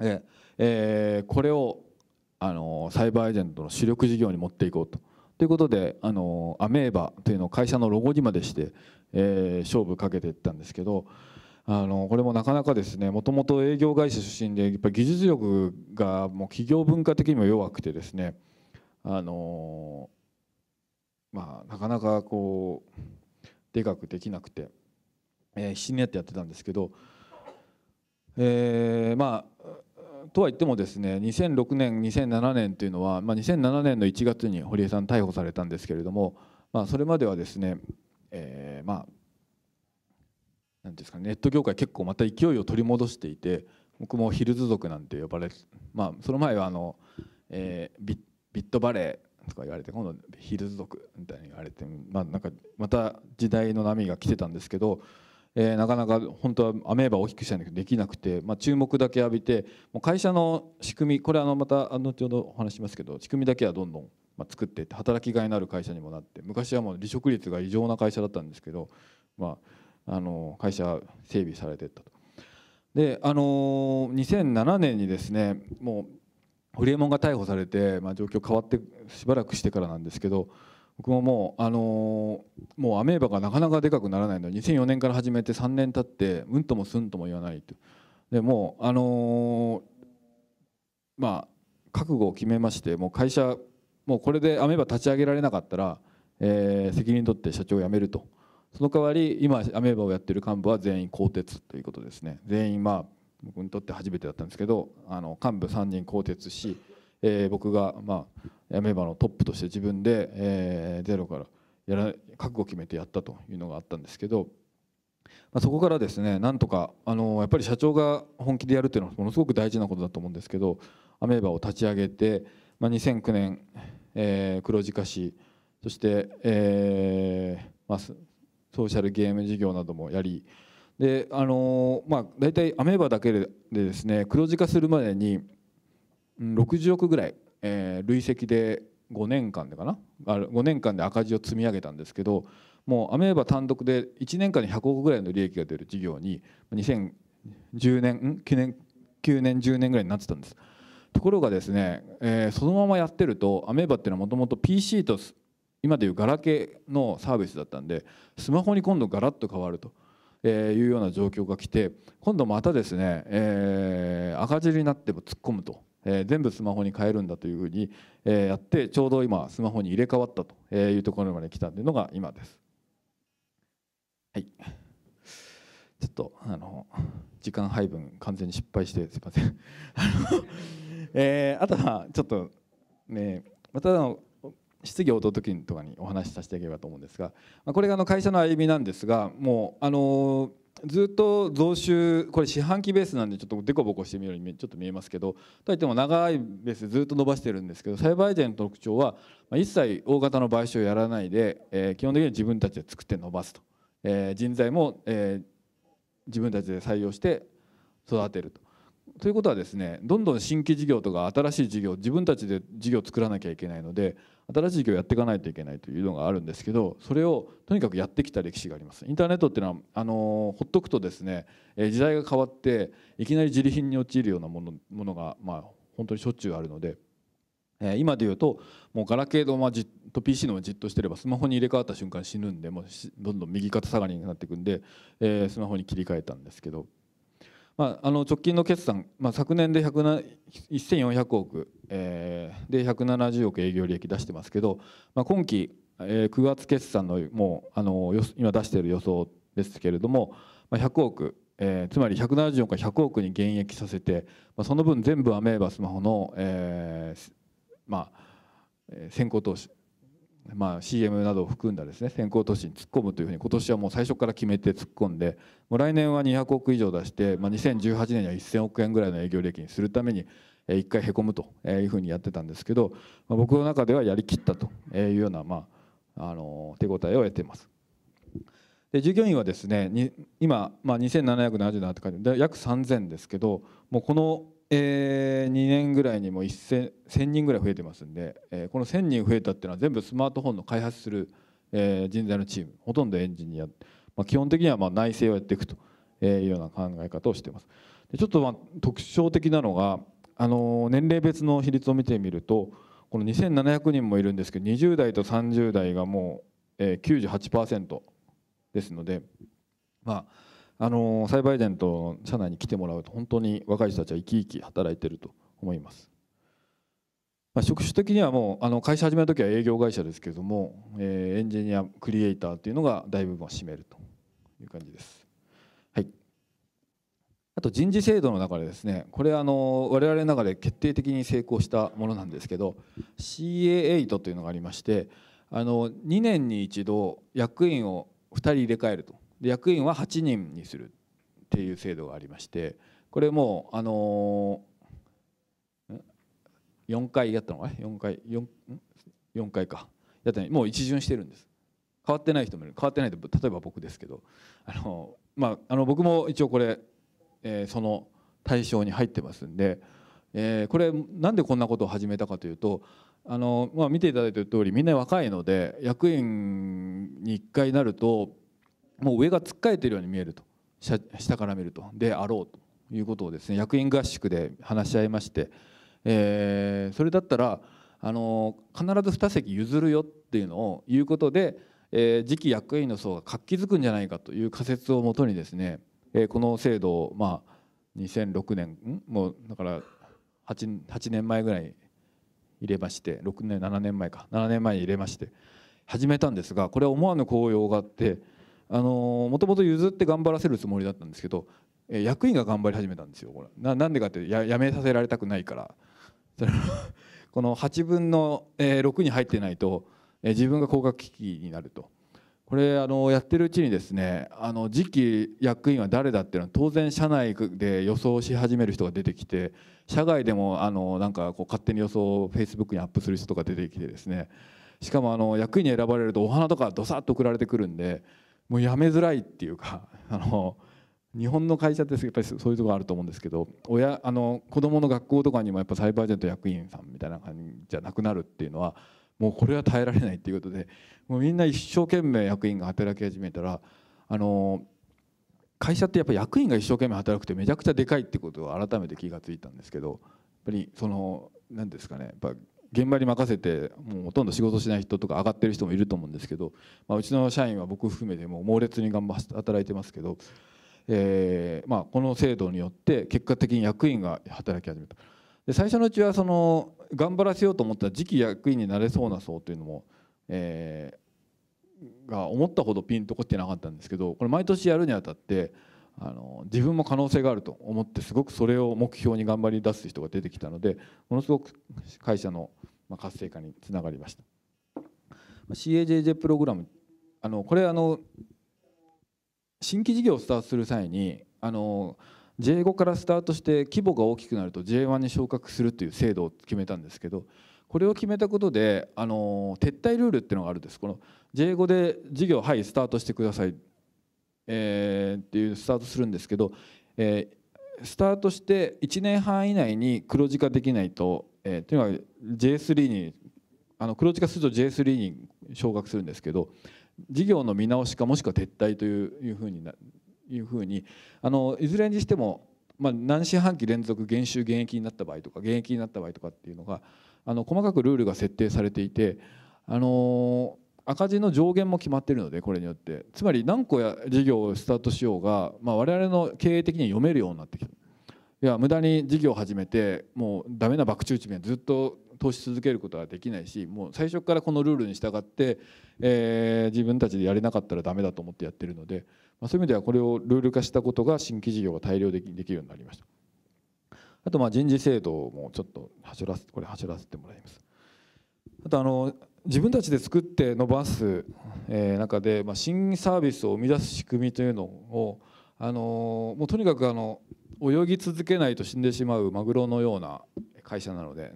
で、えー、これをあのサイバーエージェントの主力事業に持っていこうと。ということであのアメーバというのを会社のロゴにまでして、えー、勝負かけていったんですけどあのこれもなかなかですねもともと営業会社出身でやっぱ技術力がもう企業文化的にも弱くてですねあのまあなかなかこうでかくできなくて、えー、必死になってやってたんですけど、えー、まあとは言ってもですね2006年2007年というのは、まあ、2007年の1月に堀江さん逮捕されたんですけれども、まあ、それまではですね、えー、まあなんですかネット業界結構また勢いを取り戻していて僕もヒルズ族なんて呼ばれまあその前はあの、えー、ビットバレーとか言われて今度ヒルズ族みたいに言われて、まあ、なんかまた時代の波が来てたんですけど、えー、なかなか本当はアメーバを大きくしたいんだけどできなくて、まあ、注目だけ浴びてもう会社の仕組みこれあのまた後ほどお話しますけど仕組みだけはどんどんまあ、作っていって働きがいのある会社にもなって昔はもう離職率が異常な会社だったんですけど、まあ、あの会社整備されていったと。であの2007年にですねもうホリエモンが逮捕されて、まあ、状況変わってしばらくしてからなんですけど僕ももう、あのもうアメーバがなかなかでかくならないので2004年から始めて3年経ってうんともすんとも言わないとでもう、あのまあ、覚悟を決めましてもう会社もうこれでアメーバ立ち上げられなかったら、えー、責任取って社長を辞めると。その代わり今アメーバをやってる幹部は全員更迭ということですね全員まあ僕にとって初めてだったんですけどあの幹部3人更迭し、えー、僕がまあアメーバのトップとして自分で、えー、ゼロからやら覚悟を決めてやったというのがあったんですけど、まあ、そこからですねなんとかあのやっぱり社長が本気でやるっていうのはものすごく大事なことだと思うんですけどアメーバを立ち上げて、まあ、2009年、えー、黒字化しそして、えーまあ、ソーシャルゲーム事業などもやりであのまあ大体アメーバだけでですね黒字化するまでに60億ぐらい、えー、累積で5年間でかな5年間で赤字を積み上げたんですけどもうアメーバ単独で1年間に100億ぐらいの利益が出る事業に2010年9年9年10年ぐらいになってたんですところがですね、えー、そのままやってるとアメーバっていうのはもともと PC と今でいうガラケーのサービスだったんでスマホに今度ガラッと変わると。えいうような状況が来て今度またですね、えー、赤字になっても突っ込むと、えー、全部スマホに変えるんだというふうに、えやってちょうど今スマホに入れ替わったというところまで来たというのが今です。はい、ちょっとあの時間配分完全に失敗してすいません。あのえー、あとはちょっとねまた質疑応答時とかにお話しさせていければと思うんですが、まこれがあの会社の歩みなんですがもうあのずっと増収これ四半期ベースなんでちょっとでこぼこしてみるようにちょっと見えますけどといっても長いベースでずっと伸ばしてるんですけど栽培税の特徴は一切大型の買収をやらないで、え基本的には自分たちで作って伸ばすと、え人材も、え自分たちで採用して育てると。ということはですねどんどん新規事業とか新しい事業自分たちで事業を作らなきゃいけないので新しい業をやっていかないといけないというのがあるんですけどそれをとにかくやってきた歴史がありますインターネットっていうのはあのほっとくとですね時代が変わっていきなり自利品に陥るようなものものがまあ本当にしょっちゅうあるので今で言うともうガラケードまじっと PC のまじっとしてればスマホに入れ替わった瞬間死ぬんでもうどんどん右肩下がりになっていくんで、えスマホに切り替えたんですけど、まあ、あの直近の決算、まあ、昨年で1400億えー、で170億営業利益出してますけど、まあ、今期、えー、9月決算のもうあの今出している予想ですけれども、まあ、100億、えー、つまり170億から100億に減益させて、まあ、その分全部アメーバスマホの、えーまあ、先行投資、まあ、CM などを含んだですね先行投資に突っ込むというふうに今年はもう最初から決めて突っ込んでもう来年は200億以上出して、まあ、2018年には1000億円ぐらいの営業利益にするためにえ一回へこむというふうにやってたんですけど、まあ、僕の中ではやりきったというような、まあ、あの手応えを得ています。で従業員はですねに今、まあ、2777ってで約3000ですけどもうこの、えー、2年ぐらいにも 1000, 人ぐらい増えてますんで、えー、この1000人増えたっていうのは全部スマートフォンの開発する、えー、人材のチームほとんどエンジニア、まあ、基本的にはまあ内製をやっていくというような考え方をしています。でちょっとまあ特徴的なのがあの年齢別の比率を見てみるとこの2700人もいるんですけど20代と30代がもう、えー、98%ですので、まああのサイバーエージェント社内に来てもらうと本当に若い人たちは生き生き働いてると思います。まあ、職種的にはもうあの会社始める時は営業会社ですけれども、えー、エンジニアクリエイターというのが大部分を占めるという感じです。あと人事制度の中でですねこれあの我々の中で決定的に成功したものなんですけど CA8 というのがありましてあの2年に一度役員を2人入れ替えるとで役員は8人にするっていう制度がありましてこれもうあの4回やったのかね4回 4, 回かやったもう一巡してるんです変わってない人もいる変わってないと例えば僕ですけどあのまああの僕も一応これえその対象に入ってますんで、えこれなんでこんなことを始めたかというとあの、まあ、見ていただいている通りみんな若いので役員に1回なるともう上がつっかえているように見えると下から見るとであろうということをですね役員合宿で話し合いまして、えー、それだったらあの必ず2席譲るよっていうのを言うことで、えー、次期役員の層が活気づくんじゃないかという仮説をもとにですねえこの制度を、まあ、2006年もうだから 8, 8年前ぐらい入れまして6年7年前か7年前に入れまして始めたんですがこれは思わぬ効用があってもともと譲って頑張らせるつもりだったんですけど役員が頑張り始めたんですよこれなんでかってややめさせられたくないから この8分の6に入ってないと自分が高額危機になるとこれあのやってるうちにですねあの次期役員は誰だっていうのは当然社内で予想し始める人が出てきて社外でもあのなんかこう勝手に予想を Facebook にアップする人が出てきてですねしかもあの役員に選ばれるとお花とかどさっと送られてくるんでもうやめづらいっていうか あの日本の会社ってやっぱりそういうところあると思うんですけど親あの子どもの学校とかにもやっぱサイバージェント役員さんみたいな感じじゃなくなるっていうのはもうこれは耐えられないっていうことでもうみんな一生懸命役員が働き始めたらあの会社ってやっぱ役員が一生懸命働くってめちゃくちゃでかいってことを改めて気が付いたんですけどやっぱりその何ですかねやっぱ現場に任せてもうほとんど仕事しない人とか上がってる人もいると思うんですけど、まあ、うちの社員は僕含めてもう猛烈に頑張って働いてますけど、えーまあ、この制度によって結果的に役員が働き始めた。で最初のうちはその頑張らせようと思った次期役員になれそうな層というのも、えー、が思ったほどピンとこってなかったんですけどこれ毎年やるにあたってあの自分も可能性があると思ってすごくそれを目標に頑張り出す人が出てきたのでものすごく会社の活性化につながりました CAJJ プログラムあのこれあの新規事業をスタートする際にあの J5 からスタートして規模が大きくなると J1 に昇格するという制度を決めたんですけどこれを決めたことであの撤退ルールっていうのがあるんですこの J5 で事業はいスタートしてください、えー、っていうスタートするんですけど、えー、スタートして1年半以内に黒字化できないと、えー、というのは J3 にあの黒字化すると J3 に昇格するんですけど事業の見直しかもしくは撤退というふうにないうふうにあのいずれにしても、まあ、何四半期連続減収減益になった場合とか減益になった場合とかっていうのがあの細かくルールが設定されていてあの赤字の上限も決まっているのでこれによってつまり何個や事業をスタートしようが、まあ、我々の経営的には読めるようになってきた。いや無駄に事業を始めてもうダメな爆中値面ずっと投資続けることはできないしもう最初からこのルールに従って、えー、自分たちでやれなかったらダメだと思ってやってるのでまあ、そういう意味ではこれをルール化したことが新規事業が大量でできるようになりましたあとまあ人事制度もちょっと走らせこれ走らせてもらいますあとあの自分たちで作って伸ばす、え中で、まあ、新サービスを生み出す仕組みというのを、あのもうとにかくあの泳ぎ続けないと死んでしまうマグロのような会社なので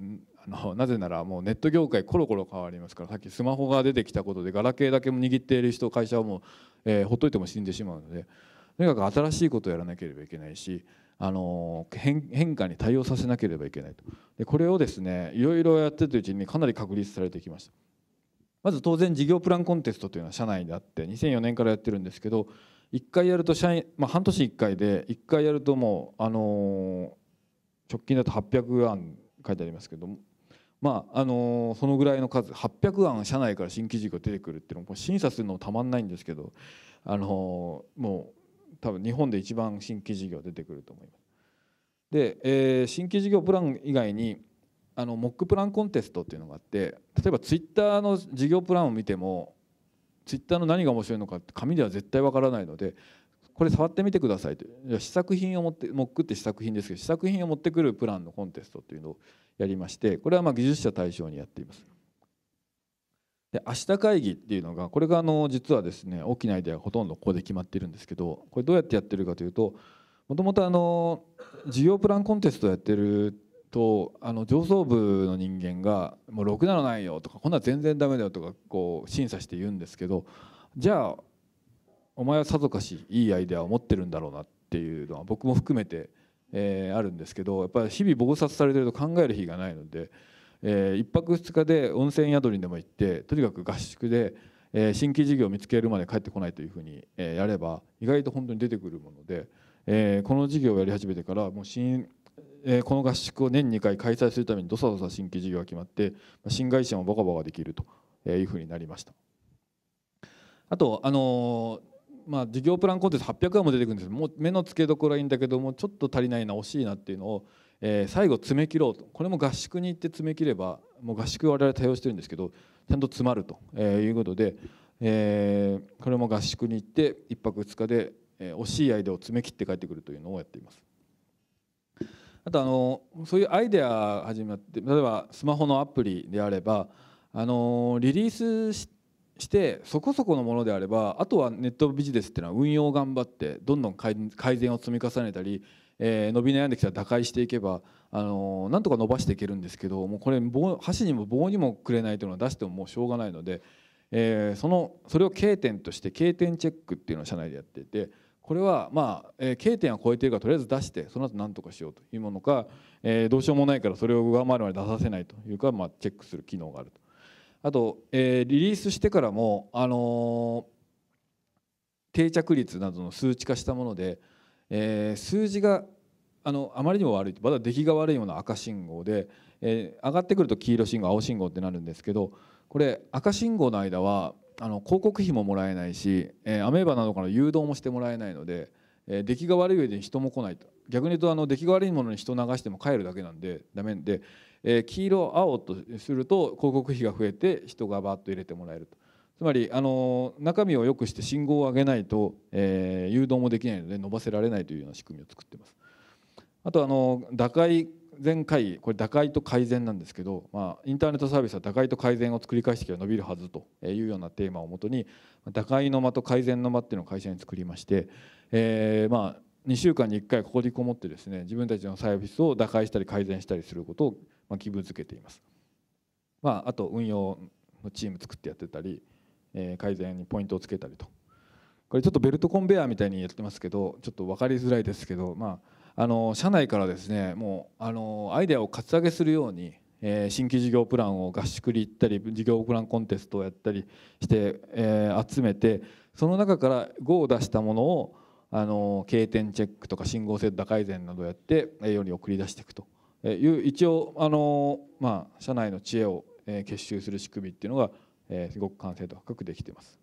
のなぜならもうネット業界コロコロ変わりますからさっきスマホが出てきたことでガラケーだけも握っている人会社はもう、えー、ほっといても死んでしまうのでとにかく新しいことをやらなければいけないしあの変化に対応させなければいけないとでこれをですねいろいろやってるうちにかなり確立されてきましたまず当然事業プランコンテストというのは社内であって2004年からやってるんですけど1回やると社員、まあ、半年1回で1回やるともう、あの直近だと800案書いてありますけどもまああのそのぐらいの数800案社内から新規事業出てくるっていうのも審査するのもたまんないんですけど、あのもう多分日本で一番新規事業出てくると思います。で、えー、新規事業プラン以外にあのモックプランコンテストっていうのがあって例えばツイッターの事業プランを見てもツイッターの何が面白いのかって紙では絶対わからないのでこれ触ってみてくださいと試作品を持ってモックって試作品ですけど試作品を持ってくるプランのコンテストというのをやりましてこれはま技術者対象にやっています。で明日会議っていうのがこれがあの実はですね大きなアイデアがほとんどここで決まってるんですけどこれどうやってやってるかというともともとあの事業プランコンテストやってるとあの上層部の人間が「もうろくなのないよ」とか「こんな全然ダメだよ」とかこう審査して言うんですけどじゃあお前はさぞかしいいアイデアを持ってるんだろうなっていうのは僕も含めて、えー、あるんですけどやっぱり日々暴殺されてると考える日がないので、えー、1泊2日で温泉宿にでも行ってとにかく合宿で、えー、新規事業を見つけるまで帰ってこないというふうに、えー、やれば意外と本当に出てくるもので、えー、この事業をやり始めてからもう新えー、この合宿を年2回開催するためにどさどさ新規事業が決まって新会社もバカバカできるというふうになりました。あと、あのーまあ、事業プランコンテンツ800話も出てくるんですもう目の付けどころはいいんだけどもちょっと足りないな惜しいなっていうのを、えー、最後詰め切ろうとこれも合宿に行って詰め切ればもう合宿我々対応してるんですけどちゃんと詰まると、えー、いうことで、えー、これも合宿に行って1泊2日で、えー、惜しいアイデアを詰め切って帰ってくるというのをやっています。あとあのそういうアイデア始まって例えばスマホのアプリであればあのリリースしてしてそこそこのものであればあとはネットビジネスっていうのは運用を頑張ってどんどん改善を積み重ねたり、えー、伸び悩んできたら打開していけば、あのー、なんとか伸ばしていけるんですけどもうこれ箸にも棒にもくれないというのは出してももうしょうがないので、えー、そのそれを経点として経点チェックっていうのを社内でやっていて。これはまあ、えー、K 点は超えているからとりあえず出してその後何とかしようというものか、えー、どうしようもないからそれを上回るまで出させないというか、まあ、チェックする機能があるとあと、えー、リリースしてからも、あのー、定着率などの数値化したもので、えー、数字があのあまりにも悪いまだ出来が悪いような赤信号で、えー、上がってくると黄色信号青信号ってなるんですけどこれ赤信号の間はあの広告費ももらえないし、えー、アメーバなどから誘導もしてもらえないので。え出来が悪い上で人も来ないと逆に言うとあの出来が悪いものに人を流しても帰るだけなんでダメで、え黄色青とすると広告費が増えて人がバッと入れてもらえるとつまりあの中身を良くして信号を上げないと、え誘導もできないので伸ばせられないというような仕組みを作ってます。あとあの打開前回これ打開と改善なんですけど、まあ、インターネットサービスは打開と改善を作り返していけば伸びるはずというようなテーマをもとに打開の間と改善の間っていうのを会社に作りまして、えー、まあ2週間に1回ここにこもってですね自分たちのサービスを打開したり改善したりすることをまあ義務付けています。まあ、あと運用のチーム作ってやってたり、えー、改善にポイントをつけたりとこれちょっとベルトコンベヤーみたいにやってますけどちょっと分かりづらいですけど、まあ、あの社内からですねもうあのアイデアをかつ上げするように、え新規事業プランを合宿に行ったり事業プランコンテストをやったりして、え集めてその中から5を出したものをあの経点チェックとか信号精度打改善などをやって世に送り出していくという一応あの、まあ、社内の知恵を結集する仕組みっていうのがすごく完成度高くできています。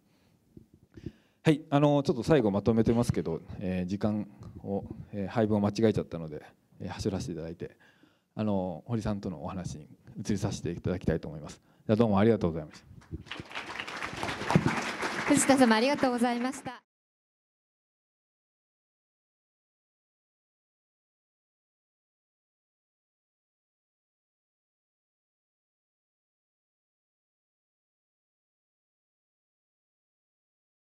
はい、あのちょっと最後まとめてますけど、え時間を、え配分を間違えちゃったので、え走らせていただいてあの堀さんとのお話に移りさせていただきたいと思います。じゃどうもありがとうございました。藤田様ありがとうございました。